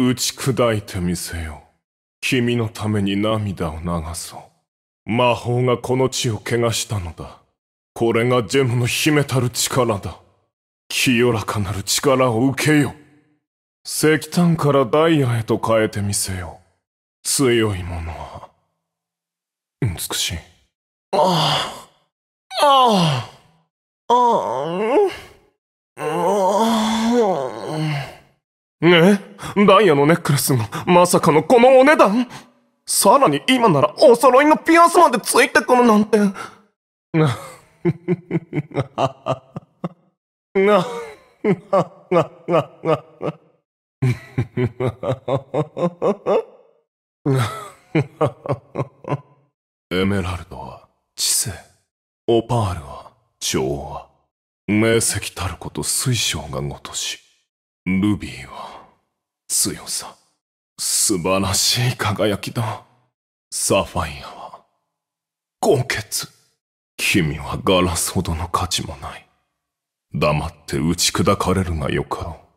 打ち砕いてみせよ。君のために涙を流そう。魔法がこの地を汚したのだ。これがジェムの秘めたる力だ。清らかなる力を受けよ。石炭からダイヤへと変えてみせよ。強いものは。美しい。ああ。ああ。ああ。えダイヤのネックレスがまさかのこのお値段さらに今ならお揃いのピアスまでついてくるなんて。な、な、な、な、な、な、エメラルドは知性、オパールは調和、明晰たること水晶がごとし、ルビーは強さ。素晴らしい輝きだ。サファイアは、豪傑。君はガラスほどの価値もない。黙って打ち砕かれるがよかろう。